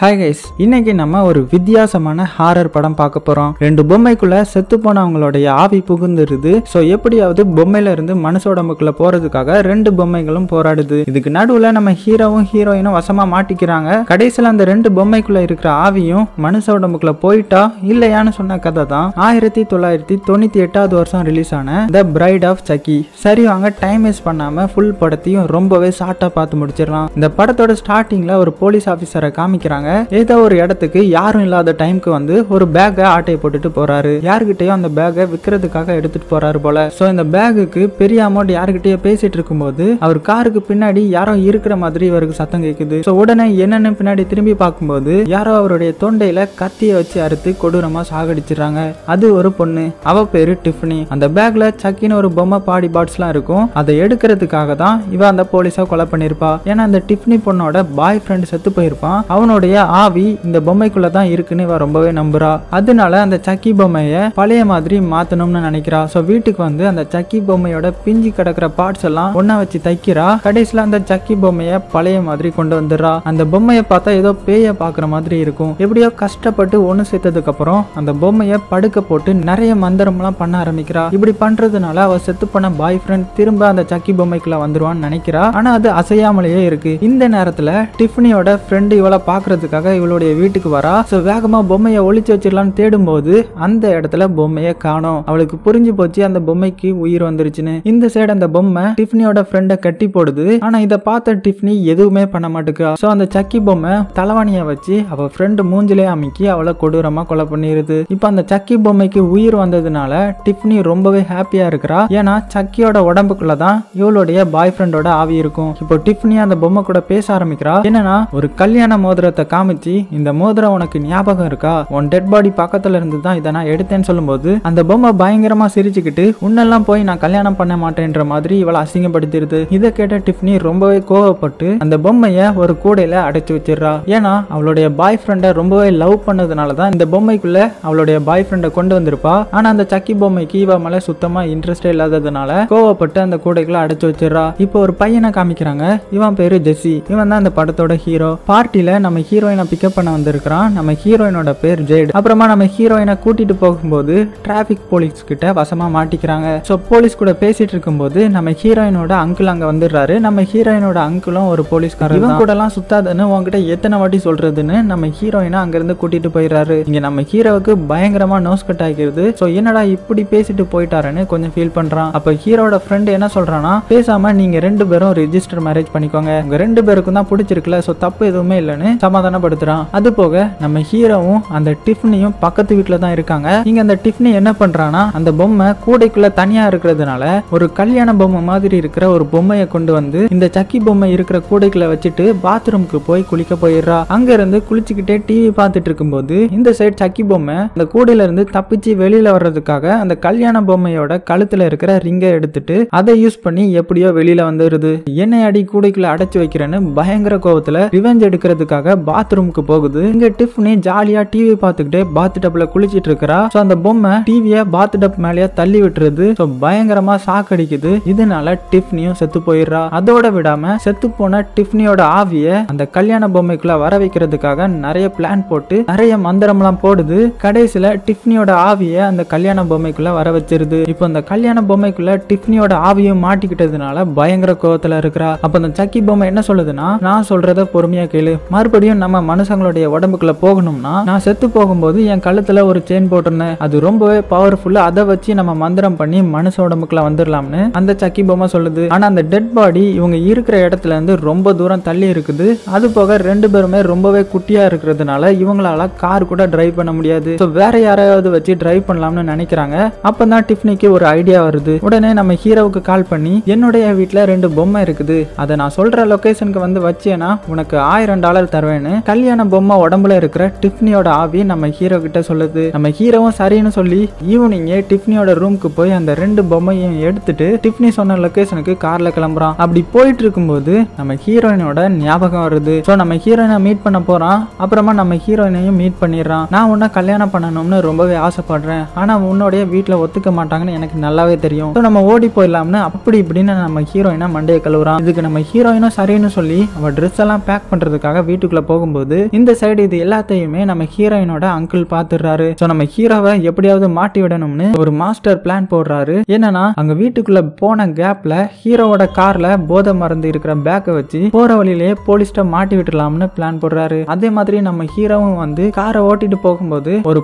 hi guys இன்னைக்கு நம்ம ஒரு வித்தியாசமான ஹாரர் படம் பார்க்க போறோம் ரெண்டு பொம்மைக்குள்ள செத்து போனவங்களுடைய ஆவி புகுந்துருது ஸோ எப்படியாவது பொம்மையில இருந்து மனசு உடம்புக்குள்ள போறதுக்காக ரெண்டு பொம்மைகளும் போராடுது இதுக்கு நடுவுல நம்ம ஹீரோவும் ஹீரோயினும் வசமா மாட்டிக்கிறாங்க கடைசியில் அந்த ரெண்டு பொம்மைக்குள்ள இருக்கிற ஆவியும் மனுஷ உடம்புக்குள்ள போயிட்டா இல்லையான்னு சொன்ன கதை தான் ஆயிரத்தி தொள்ளாயிரத்தி தொண்ணூத்தி எட்டாவது வருஷம் ரிலீஸ் ஆன த பிரைட் ஆஃப் சக்கி சரி வாங்க டைம் வேஸ்ட் பண்ணாம ஃபுல் படத்தையும் ரொம்பவே ஷார்ட்டா பார்த்து முடிச்சிடலாம் இந்த படத்தோட ஸ்டார்டிங்ல ஒரு போலீஸ் ஆஃபீஸரை காமிக்கிறாங்க போறாங்க ஏதோ ஒரு இடத்துக்கு யாரும் இல்லாத டைமுக்கு வந்து ஒரு பேக்கை ஆட்டையை போட்டுட்டு போறாரு யாருக்கிட்டயும் அந்த பேக்கை விற்கிறதுக்காக எடுத்துட்டு போறாரு போல ஸோ இந்த பேகுக்கு பெரிய அமௌண்ட் யாருக்கிட்டயோ பேசிட்டு இருக்கும்போது அவர் காருக்கு பின்னாடி யாரோ இருக்கிற மாதிரி இவருக்கு சத்தம் கேட்குது ஸோ உடனே என்னன்னு பின்னாடி திரும்பி பார்க்கும்போது யாரோ அவருடைய தொண்டையில கத்தியை வச்சு அறுத்து கொடூரமா சாகடிச்சிடுறாங்க அது ஒரு பொண்ணு அவ பேரு டிஃபனி அந்த பேக்ல சக்கின்னு ஒரு பொம்மை பாடி பாட்ஸ்லாம் இருக்கும் அதை எடுக்கிறதுக்காக தான் இவ அந்த போலீஸா கொலை பண்ணிருப்பா ஏன்னா அந்த டிஃப்னி பொண்ணோட பாய் ஃப்ரெண்ட் செத்து போயிருப்பான் அவனுடைய பழைய ஆவி இந்த பொம்மைக்குள்ள தான் இருக்குன்னு இவ ரொம்பவே நம்புறா அதனால அந்த சக்கி பொம்மையை பழைய மாதிரி மாத்தணும்னு நினைக்கிறா சோ வீட்டுக்கு வந்து அந்த சக்கி பொம்மையோட பிஞ்சு கிடக்குற பார்ட்ஸ் எல்லாம் ஒன்னா வச்சு தைக்கிறா கடைசியில அந்த சக்கி பொம்மையை பழைய மாதிரி கொண்டு வந்துடுறா அந்த பொம்மையை பார்த்தா ஏதோ பேய பாக்குற மாதிரி இருக்கும் எப்படியோ கஷ்டப்பட்டு ஒண்ணு சேர்த்ததுக்கு அப்புறம் அந்த பொம்மையை படுக்க போட்டு நிறைய எல்லாம் பண்ண ஆரம்பிக்கிறா இப்படி பண்றதுனால அவ செத்து பண்ண பாய் ஃப்ரெண்ட் திரும்ப அந்த சக்கி பொம்மைக்குள்ள வந்துருவான்னு நினைக்கிறா ஆனா அது அசையாமலேயே இருக்கு இந்த நேரத்துல டிஃபனியோட ஃப்ரெண்டு இவளை பாக்குறது பார்க்கறதுக்காக இவளுடைய வீட்டுக்கு வரா ஸோ வேகமாக பொம்மையை ஒழிச்சு வச்சிடலான்னு தேடும்போது அந்த இடத்துல பொம்மையை காணும் அவளுக்கு புரிஞ்சு போச்சு அந்த பொம்மைக்கு உயிர் வந்துருச்சுன்னு இந்த சைடு அந்த பொம்மை டிஃப்னியோட ஃப்ரெண்டை கட்டி போடுது ஆனால் இதை பார்த்த டிஃப்னி எதுவுமே பண்ண மாட்டேக்கா ஸோ அந்த சக்கி பொம்மை தலைவாணியை வச்சு அவள் ஃப்ரெண்டு மூஞ்சிலே அமைக்கி அவளை கொடூரமாக கொலை பண்ணிடுது இப்போ அந்த சக்கி பொம்மைக்கு உயிர் வந்ததுனால டிஃப்னி ரொம்பவே ஹாப்பியாக இருக்கிறா ஏன்னா சக்கியோட உடம்புக்குள்ள தான் இவளுடைய பாய் ஃப்ரெண்டோட ஆவி இருக்கும் இப்போ டிஃப்னி அந்த பொம்மை கூட பேச ஆரம்பிக்கிறா என்னன்னா ஒரு கல்யாண மோதிரத்தை காமிச்சு இந்த மோதிரம் உனக்கு ஞாபகம் இருக்கா உன் டெட் பாடி பக்கத்துல இருந்து தான் இதை நான் எடுத்தேன்னு சொல்லும்போது அந்த பொம்மை பயங்கரமா சிரிச்சுக்கிட்டு உன்னெல்லாம் போய் நான் கல்யாணம் பண்ண மாட்டேன்ற மாதிரி இவளை அசிங்கப்படுத்திடுது இதை கேட்ட டிஃப்னி ரொம்பவே கோவப்பட்டு அந்த பொம்மைய ஒரு கூடையில அடைச்சு வச்சிடறா ஏன்னா அவளுடைய பாய் ஃப்ரெண்டை ரொம்பவே லவ் பண்ணதுனால தான் இந்த பொம்மைக்குள்ள அவளுடைய பாய் ஃப்ரெண்டை கொண்டு வந்திருப்பா ஆனா அந்த சக்கி பொம்மைக்கு இவ மேல சுத்தமா இன்ட்ரெஸ்டே இல்லாததுனால கோவப்பட்டு அந்த கூடைக்குள்ள அடைச்சு வச்சிடறா இப்போ ஒரு பையனை காமிக்கிறாங்க இவன் பேரு ஜெஸ்ஸி இவன் தான் அந்த படத்தோட ஹீரோ பார்ட்டியில நம்ம ஹீரோ ஹீரோயினை பிக்கப் பண்ண வந்திருக்கிறான் நம்ம ஹீரோயினோட பேர் ஜெய்டு அப்புறமா நம்ம ஹீரோயினை கூட்டிட்டு போகும்போது டிராபிக் போலீஸ் கிட்ட வசமா மாட்டிக்கிறாங்க ஸோ போலீஸ் கூட பேசிட்டு இருக்கும்போது நம்ம ஹீரோயினோட அங்கிள் அங்க வந்துடுறாரு நம்ம ஹீரோயினோட அங்கிளும் ஒரு போலீஸ்காரர் இவன் கூட எல்லாம் சுத்தாதுன்னு உங்ககிட்ட எத்தனை வாட்டி சொல்றதுன்னு நம்ம ஹீரோயினை அங்கிருந்து கூட்டிட்டு போயிடுறாரு இங்க நம்ம ஹீரோவுக்கு பயங்கரமா நோஸ் கட் ஆகிருது ஸோ என்னடா இப்படி பேசிட்டு போயிட்டாருன்னு கொஞ்சம் ஃபீல் பண்றான் அப்ப ஹீரோட ஃப்ரெண்ட் என்ன சொல்றான்னா பேசாம நீங்க ரெண்டு பேரும் ரிஜிஸ்டர் மேரேஜ் பண்ணிக்கோங்க உங்க ரெண்டு பேருக்கும் தான் பிடிச்சிருக்குல்ல ஸோ தப்பு எதுவுமே இல்லைன்னு சமாதானம் ஞானப்படுத்துறான் அது போக நம்ம ஹீரோவும் அந்த டிஃப்னியும் பக்கத்து வீட்டுல தான் இருக்காங்க இங்க அந்த டிஃப்னி என்ன பண்றான்னா அந்த பொம்மை கூடைக்குள்ள தனியா இருக்கிறதுனால ஒரு கல்யாண பொம்மை மாதிரி இருக்கிற ஒரு பொம்மையை கொண்டு வந்து இந்த சக்கி பொம்மை இருக்கிற கூடைக்குள்ள வச்சுட்டு பாத்ரூம்க்கு போய் குளிக்க போயிடுறா அங்க இருந்து குளிச்சுக்கிட்டே டிவி பார்த்துட்டு இருக்கும்போது இந்த சைடு சக்கி பொம்மை அந்த கூடையில இருந்து தப்பிச்சு வெளியில வர்றதுக்காக அந்த கல்யாண பொம்மையோட கழுத்துல இருக்கிற ரிங்கை எடுத்துட்டு அதை யூஸ் பண்ணி எப்படியோ வெளியில வந்துருது என்னை அடி கூடைக்குள்ள அடைச்சு வைக்கிறேன்னு பயங்கர கோவத்துல ரிவெஞ்ச் எடுக்கிறதுக்காக பாத் பாத்ரூமுக்கு போகுது இங்க டிஃப்னி ஜாலியா டிவி பாத்துக்கிட்டே பாத் டப்ல குளிச்சிட்டு இருக்கிறா சோ அந்த பொம்மை டிவிய பாத் டப் மேலேயே தள்ளி விட்டுருது சோ பயங்கரமா அடிக்குது இதனால டிஃப்னியும் செத்து போயிடுறா அதோட விடாம செத்து போன டிஃப்னியோட ஆவிய அந்த கல்யாண பொம்மைக்குள்ள வர வைக்கிறதுக்காக நிறைய பிளான் போட்டு நிறைய மந்திரம் எல்லாம் போடுது கடைசியில டிஃப்னியோட ஆவிய அந்த கல்யாண பொம்மைக்குள்ள வர வச்சிருது இப்போ அந்த கல்யாண பொம்மைக்குள்ள டிஃப்னியோட ஆவியும் மாட்டிக்கிட்டதுனால பயங்கர கோவத்துல இருக்கிறா அப்ப அந்த சக்கி பொம்மை என்ன சொல்லுதுன்னா நான் சொல்றத பொறுமையா கேளு மறுபடியும் நம்ம மனுஷங்களுடைய உடம்புக்குள்ள போகணும்னா நான் செத்து போகும்போது என் கழுத்துல ஒரு செயின் போட்டிருந்தேன் அது ரொம்பவே பவர்ஃபுல்லா அதை வச்சு நம்ம மந்திரம் பண்ணி மனுஷ உடம்புக்குள்ள வந்துடலாம்னு அந்த சக்கி பொம்மை சொல்லுது ஆனா அந்த டெட் பாடி இவங்க இருக்கிற இடத்துல இருந்து ரொம்ப தூரம் தள்ளி இருக்குது அது போக ரெண்டு பேருமே ரொம்பவே குட்டியா இருக்கிறதுனால இவங்களால கார் கூட டிரைவ் பண்ண முடியாது ஸோ வேற யாரையாவது வச்சு டிரைவ் பண்ணலாம்னு நினைக்கிறாங்க அப்பதான் டிஃப்னிக்கு ஒரு ஐடியா வருது உடனே நம்ம ஹீரோவுக்கு கால் பண்ணி என்னுடைய வீட்டில் ரெண்டு பொம்மை இருக்குது அதை நான் சொல்ற லொக்கேஷனுக்கு வந்து வச்சேன்னா உனக்கு ஆயிரம் டாலர் தருவேன்னு கல்யாண பொம்மை உடம்புல இருக்கிற டிஃப்னியோட ஆவி நம்ம ஹீரோ கிட்ட சொல்லுது நம்ம ஹீரோவும் சரின்னு சொல்லி ஈவினிங்கே டிஃப்னியோட ரூம்க்கு போய் அந்த ரெண்டு பொம்மையும் எடுத்துட்டு டிஃப்னி சொன்ன லொக்கேஷனுக்கு கார்ல கிளம்புறான் அப்படி போயிட்டு இருக்கும்போது நம்ம ஹீரோயினோட ஞாபகம் வருது ஸோ நம்ம ஹீரோயினை மீட் பண்ண போறான் அப்புறமா நம்ம ஹீரோயினையும் மீட் பண்ணிடுறான் நான் உன்ன கல்யாணம் பண்ணணும்னு ரொம்பவே ஆசைப்படுறேன் ஆனா உன்னோடைய வீட்டில் ஒத்துக்க மாட்டாங்கன்னு எனக்கு நல்லாவே தெரியும் ஸோ நம்ம ஓடி போயிடலாம்னு அப்படி இப்படின்னு நம்ம ஹீரோயினா மண்டையை கழுவுறான் இதுக்கு நம்ம ஹீரோயினும் சரின்னு சொல்லி அவ ட்ரெஸ் எல்லாம் பேக் பண்றதுக்காக வீட்டுக்குள்ள போகும் போகும்போது இந்த சைடு இது எல்லாத்தையுமே நம்ம ஹீரோயினோட அங்கிள் பாத்துறாரு சோ நம்ம ஹீரோவை எப்படியாவது மாட்டி விடணும்னு ஒரு மாஸ்டர் பிளான் போடுறாரு என்னன்னா அங்க வீட்டுக்குள்ள போன கேப்ல ஹீரோவோட கார்ல போத மறந்து இருக்கிற பேக்க வச்சு போற வழியிலே போலீஸ்ட மாட்டி விட்டுலாம்னு பிளான் போடுறாரு அதே மாதிரி நம்ம ஹீரோவும் வந்து காரை ஓட்டிட்டு போகும்போது ஒரு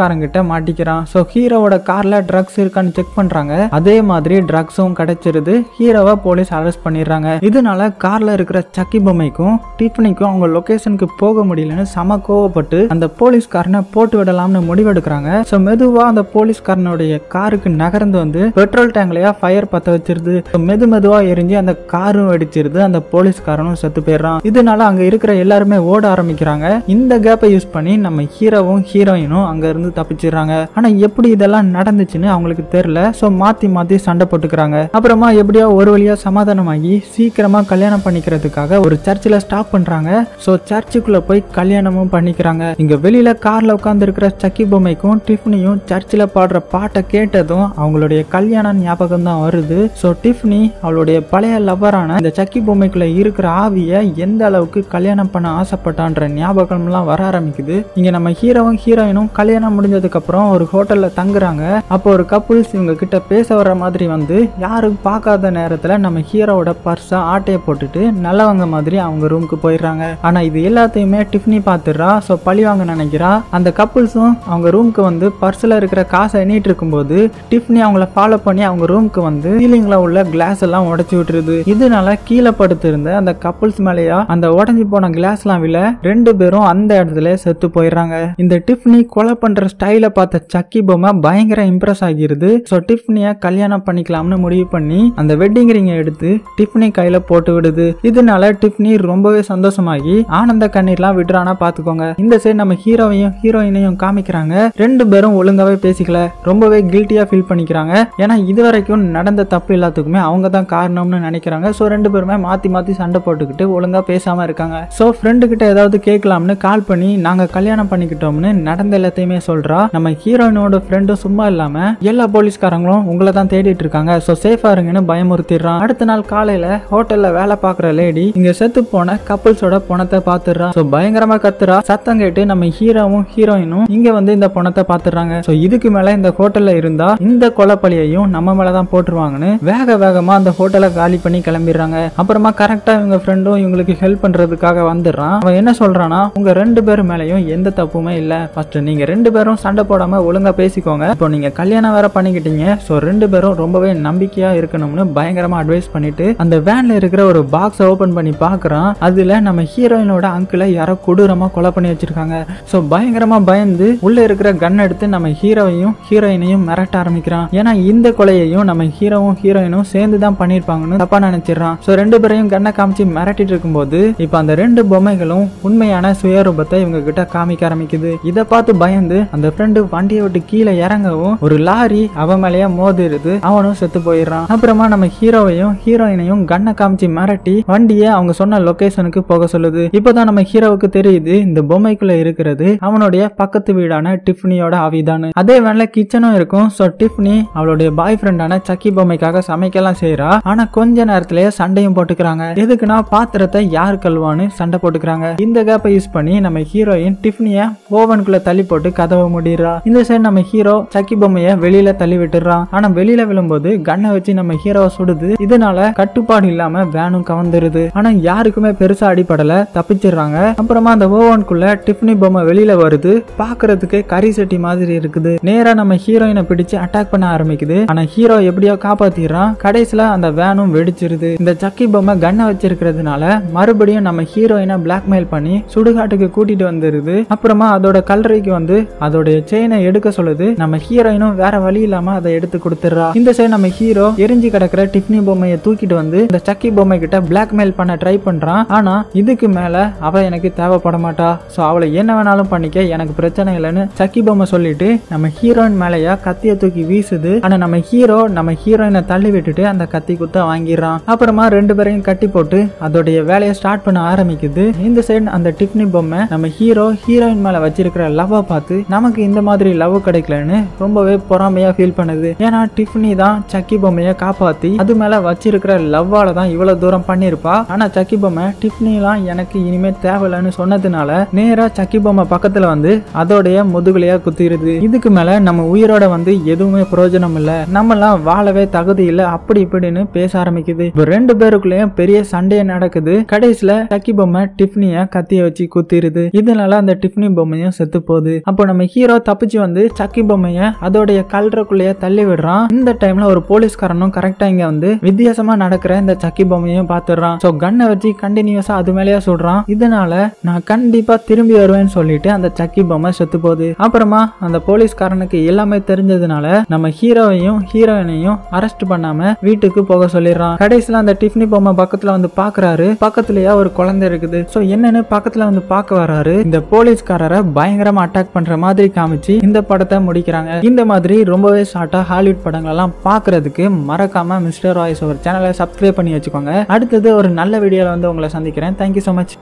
காரங்கிட்ட மாட்டிக்கிறான் சோ ஹீரோவோட கார்ல ட்ரக்ஸ் இருக்கான்னு செக் பண்றாங்க அதே மாதிரி ட்ரக்ஸும் கிடைச்சிருது ஹீரோவை போலீஸ் அரெஸ்ட் பண்ணிடுறாங்க இதனால கார்ல இருக்கிற சக்கி பொம்மைக்கும் டிஃபனிக்கும் அவங்க லொகேஷன் ஸ்டேஷனுக்கு போக முடியலன்னு செம கோவப்பட்டு அந்த போலீஸ்காரனை போட்டு விடலாம்னு முடிவெடுக்கிறாங்க ஸோ மெதுவா அந்த போலீஸ்காரனுடைய காருக்கு நகர்ந்து வந்து பெட்ரோல் டேங்க்லயா ஃபயர் பத்த வச்சிருது மெது மெதுவா எரிஞ்சு அந்த காரும் வெடிச்சிருது அந்த போலீஸ்காரனும் செத்து போயிடுறான் இதனால அங்க இருக்கிற எல்லாருமே ஓட ஆரம்பிக்கிறாங்க இந்த கேப்பை யூஸ் பண்ணி நம்ம ஹீரோவும் ஹீரோயினும் அங்க இருந்து தப்பிச்சிடுறாங்க ஆனா எப்படி இதெல்லாம் நடந்துச்சுன்னு அவங்களுக்கு தெரியல ஸோ மாத்தி மாத்தி சண்டை போட்டுக்கிறாங்க அப்புறமா எப்படியோ ஒரு வழியா சமாதானமாகி சீக்கிரமா கல்யாணம் பண்ணிக்கிறதுக்காக ஒரு சர்ச்சில் ஸ்டாப் பண்றாங்க ஸோ சர்ச் சர்ச்சுக்குள்ள போய் கல்யாணமும் பண்ணிக்கிறாங்க இங்க வெளியில கார்ல உட்கார்ந்து இருக்கிற சக்கி பொம்மைக்கும் டிஃப்னியும் சர்ச்சில் பாடுற பாட்டை கேட்டதும் அவங்களுடைய கல்யாணம் ஞாபகம் தான் வருது ஸோ டிஃப்னி அவளுடைய பழைய லவரான இந்த சக்கி பொம்மைக்குள்ள இருக்கிற ஆவியை எந்த அளவுக்கு கல்யாணம் பண்ண ஆசைப்பட்டான்ற ஞாபகம்லாம் வர ஆரம்பிக்குது இங்க நம்ம ஹீரோவும் ஹீரோயினும் கல்யாணம் முடிஞ்சதுக்கு அப்புறம் ஒரு ஹோட்டல்ல தங்குறாங்க அப்போ ஒரு கப்புள்ஸ் இவங்க கிட்ட பேச வர மாதிரி வந்து யாரும் பார்க்காத நேரத்துல நம்ம ஹீரோவோட பர்ஸை ஆட்டையை போட்டுட்டு நல்லவங்க மாதிரி அவங்க ரூமுக்கு போயிடுறாங்க ஆனா இது எல்லா எல்லாத்தையுமே டிஃப்னி பார்த்துடுறா ஸோ பழி வாங்க நினைக்கிறா அந்த கப்புள்ஸும் அவங்க ரூம்க்கு வந்து பர்ஸில் இருக்கிற காசை எண்ணிட்டு இருக்கும்போது டிஃப்னி அவங்கள ஃபாலோ பண்ணி அவங்க ரூம்க்கு வந்து சீலிங்ல உள்ள கிளாஸ் எல்லாம் உடச்சி விட்டுருது இதனால கீழே படுத்திருந்த அந்த கப்புள்ஸ் மேலேயா அந்த உடஞ்சி போன கிளாஸ் எல்லாம் ரெண்டு பேரும் அந்த இடத்துல செத்து போயிடுறாங்க இந்த டிஃப்னி கொலை பண்ற ஸ்டைல பார்த்த சக்கி பொம்மை பயங்கர இம்ப்ரெஸ் ஆகிருது ஸோ டிஃப்னிய கல்யாணம் பண்ணிக்கலாம்னு முடிவு பண்ணி அந்த வெட்டிங் ரிங்கை எடுத்து டிஃபினி கையில போட்டு விடுது இதனால டிஃப்னி ரொம்பவே சந்தோஷமாகி ஆனந்த கண்ணீர்லாம் விடுறானா பாத்துக்கோங்க இந்த சைடு நம்ம ஹீரோவையும் ஹீரோயினையும் காமிக்கிறாங்க ரெண்டு பேரும் ஒழுங்காவே பேசிக்கல ரொம்பவே கில்ட்டியா ஃபீல் பண்ணிக்கிறாங்க ஏன்னா இது வரைக்கும் நடந்த தப்பு எல்லாத்துக்குமே அவங்க தான் காரணம்னு நினைக்கிறாங்க ஸோ ரெண்டு பேருமே மாத்தி மாத்தி சண்டை போட்டுக்கிட்டு ஒழுங்கா பேசாம இருக்காங்க ஸோ ஃப்ரெண்டு கிட்ட ஏதாவது கேட்கலாம்னு கால் பண்ணி நாங்க கல்யாணம் பண்ணிக்கிட்டோம்னு நடந்த எல்லாத்தையுமே சொல்றா நம்ம ஹீரோயினோட ஃப்ரெண்டும் சும்மா இல்லாம எல்லா போலீஸ்காரங்களும் உங்களை தான் தேடிட்டு இருக்காங்க ஸோ சேஃபா இருங்கன்னு பயமுறுத்திடுறான் அடுத்த நாள் காலையில ஹோட்டல்ல வேலை பார்க்குற லேடி இங்க செத்து போன கப்பல்ஸோட பணத்தை பார்த்துடுறாங்க போயிடுறா ஸோ பயங்கரமா கத்துறா சத்தம் கேட்டு நம்ம ஹீரோவும் ஹீரோயினும் இங்க வந்து இந்த பணத்தை பாத்துறாங்க ஸோ இதுக்கு மேல இந்த ஹோட்டல்ல இருந்தா இந்த கொலப்பழியையும் நம்ம மேலதான் போட்டுருவாங்கன்னு வேக வேகமா அந்த ஹோட்டலை காலி பண்ணி கிளம்பிடுறாங்க அப்புறமா கரெக்டா இவங்க ஃப்ரெண்டும் இவங்களுக்கு ஹெல்ப் பண்றதுக்காக வந்துடுறான் அவன் என்ன சொல்றானா உங்க ரெண்டு பேரும் மேலயும் எந்த தப்புமே இல்ல ஃபர்ஸ்ட் நீங்க ரெண்டு பேரும் சண்டை போடாம ஒழுங்கா பேசிக்கோங்க இப்போ நீங்க கல்யாணம் வேற பண்ணிக்கிட்டீங்க சோ ரெண்டு பேரும் ரொம்பவே நம்பிக்கையா இருக்கணும்னு பயங்கரமா அட்வைஸ் பண்ணிட்டு அந்த வேன்ல இருக்கிற ஒரு பாக்ஸை ஓபன் பண்ணி பாக்குறான் அதுல நம்ம ஹீரோயினோட அங்கிள் சர்க்கிளை யாரோ கொடூரமாக கொலை பண்ணி வச்சுருக்காங்க ஸோ பயங்கரமாக பயந்து உள்ளே இருக்கிற கன் எடுத்து நம்ம ஹீரோவையும் ஹீரோயினையும் மிரட்ட ஆரம்பிக்கிறான் ஏன்னா இந்த கொலையையும் நம்ம ஹீரோவும் ஹீரோயினும் சேர்ந்து தான் பண்ணியிருப்பாங்கன்னு தப்பாக நினச்சிடறான் ஸோ ரெண்டு பேரையும் கண்ணை காமிச்சு மிரட்டிட்டு இருக்கும்போது இப்போ அந்த ரெண்டு பொம்மைகளும் உண்மையான சுயரூபத்தை இவங்க கிட்ட காமிக்க ஆரம்பிக்குது இதை பார்த்து பயந்து அந்த ஃப்ரெண்டு வண்டியை விட்டு கீழே இறங்கவும் ஒரு லாரி அவன் மேலேயே மோதிருது அவனும் செத்து போயிடுறான் அப்புறமா நம்ம ஹீரோவையும் ஹீரோயினையும் கண்ணை காமிச்சு மிரட்டி வண்டியை அவங்க சொன்ன லொக்கேஷனுக்கு போக சொல்லுது இப்போதான் நம்ம ஹீரோவுக்கு தெரியுது இந்த பொம்மைக்குள்ள இருக்கிறது அவனுடைய பக்கத்து வீடான டிஃப்னியோட ஆவிதான் அதே வேலை கிச்சனும் இருக்கும் சோ டிஃப்னி அவளுடைய பாய் ஃப்ரெண்டான சக்கி பொம்மைக்காக சமைக்கலாம் செய்யறா ஆனா கொஞ்ச நேரத்திலேயே சண்டையும் போட்டுக்கிறாங்க எதுக்குன்னா பாத்திரத்தை யார் கல்வான்னு சண்டை போட்டுக்கிறாங்க இந்த கேப்பை யூஸ் பண்ணி நம்ம ஹீரோயின் டிஃப்னிய ஓவனுக்குள்ள தள்ளி போட்டு கதவை முடியறா இந்த சைடு நம்ம ஹீரோ சக்கி பொம்மைய வெளியில தள்ளி விட்டுறான் ஆனா வெளியில விழும்போது கண்ணை வச்சு நம்ம ஹீரோவை சுடுது இதனால கட்டுப்பாடு இல்லாம வேனும் கவர்ந்துருது ஆனா யாருக்குமே பெருசா அடிப்படல தப்பிச்சிடுறான் காமிச்சிடுறாங்க அப்புறமா அந்த ஓவன்குள்ள டிஃப்னி பொம்மை வெளியில வருது பாக்குறதுக்கே கறி சட்டி மாதிரி இருக்குது நேரா நம்ம ஹீரோயினை பிடிச்சு அட்டாக் பண்ண ஆரம்பிக்குது ஆனா ஹீரோ எப்படியோ காப்பாத்திடுறான் கடைசியில அந்த வேனும் வெடிச்சிருது இந்த சக்கி பொம்மை கண்ணை வச்சிருக்கிறதுனால மறுபடியும் நம்ம ஹீரோயினை பிளாக்மெயில் பண்ணி சுடுகாட்டுக்கு கூட்டிட்டு வந்துருது அப்புறமா அதோட கல்லறைக்கு வந்து அதோட செயினை எடுக்க சொல்லுது நம்ம ஹீரோயினும் வேற வழி இல்லாம அதை எடுத்து கொடுத்துடுறா இந்த சைடு நம்ம ஹீரோ எரிஞ்சு கிடக்குற டிஃப்னி பொம்மையை தூக்கிட்டு வந்து இந்த சக்கி பொம்மை கிட்ட பிளாக்மெயில் பண்ண ட்ரை பண்றான் ஆனா இதுக்கு மேல அவள் எனக்கு தேவைப்பட மாட்டா ஸோ அவளை என்ன வேணாலும் பண்ணிக்க எனக்கு பிரச்சனை இல்லைன்னு சக்கி பொம்மை சொல்லிட்டு நம்ம ஹீரோயின் மேலேயா கத்தியை தூக்கி வீசுது ஆனால் நம்ம ஹீரோ நம்ம ஹீரோயினை தள்ளி விட்டுட்டு அந்த கத்தி குத்த வாங்கிடுறான் அப்புறமா ரெண்டு பேரையும் கட்டி போட்டு அதோடைய வேலையை ஸ்டார்ட் பண்ண ஆரம்பிக்குது இந்த சைடு அந்த டிப்னி பொம்மை நம்ம ஹீரோ ஹீரோயின் மேலே வச்சிருக்கிற லவ்வை பார்த்து நமக்கு இந்த மாதிரி லவ் கிடைக்கலன்னு ரொம்பவே பொறாமையாக ஃபீல் பண்ணுது ஏன்னா டிஃப்னி தான் சக்கி பொம்மையை காப்பாற்றி அது மேலே வச்சிருக்கிற லவ்வால தான் இவ்வளோ தூரம் பண்ணியிருப்பா ஆனால் சக்கி பொம்மை டிஃப்னிலாம் எனக்கு இனிமேல் தேவையில்லன்னு சொன்னதுனால நேரா சக்கி பொம்மை பக்கத்துல வந்து அதோடைய முதுகுலையா குத்திடுது இதுக்கு மேல நம்ம உயிரோட வந்து எதுவுமே பிரயோஜனம் இல்ல நம்ம எல்லாம் வாழவே தகுதி இல்ல அப்படி இப்படின்னு பேச ஆரம்பிக்குது இப்ப ரெண்டு பேருக்குள்ளயும் பெரிய சண்டையை நடக்குது கடைசியில சக்கி பொம்மை டிஃப்னிய கத்திய வச்சு குத்திடுது இதனால அந்த டிஃப்னி பொம்மையும் செத்து போகுது அப்போ நம்ம ஹீரோ தப்பிச்சு வந்து சக்கி பொம்மைய அதோடைய கல்றக்குள்ளேயே தள்ளி விடுறான் இந்த டைம்ல ஒரு போலீஸ்காரனும் கரெக்டா இங்க வந்து வித்தியாசமா நடக்கிற இந்த சக்கி பொம்மையும் பாத்துறான் சோ கண்ணை வச்சு கண்டினியூஸா அது மேலேயே சொல்றான் இதனால இதனால நான் கண்டிப்பா திரும்பி வருவேன்னு சொல்லிட்டு அந்த சக்கி பொம்மை செத்து போகுது அப்புறமா அந்த போலீஸ்காரனுக்கு எல்லாமே தெரிஞ்சதுனால நம்ம ஹீரோவையும் ஹீரோயினையும் அரெஸ்ட் பண்ணாம வீட்டுக்கு போக சொல்லிடுறான் கடைசியில அந்த டிஃப்னி பொம்மை பக்கத்துல வந்து பாக்குறாரு பக்கத்துலயா ஒரு குழந்தை இருக்குது சோ என்னன்னு பக்கத்துல வந்து பார்க்க வர்றாரு இந்த போலீஸ்காரரை பயங்கரமா அட்டாக் பண்ற மாதிரி காமிச்சு இந்த படத்தை முடிக்கிறாங்க இந்த மாதிரி ரொம்பவே ஷார்ட்டா ஹாலிவுட் படங்கள் எல்லாம் பாக்குறதுக்கு மறக்காம மிஸ்டர் ராய்ஸ் ஒரு சேனலை சப்ஸ்கிரைப் பண்ணி வச்சுக்கோங்க அடுத்தது ஒரு நல்ல வீடியோவில் வந்து உங்களை சந்திக்கிறேன் தேங்க்யூ ஸோ மச்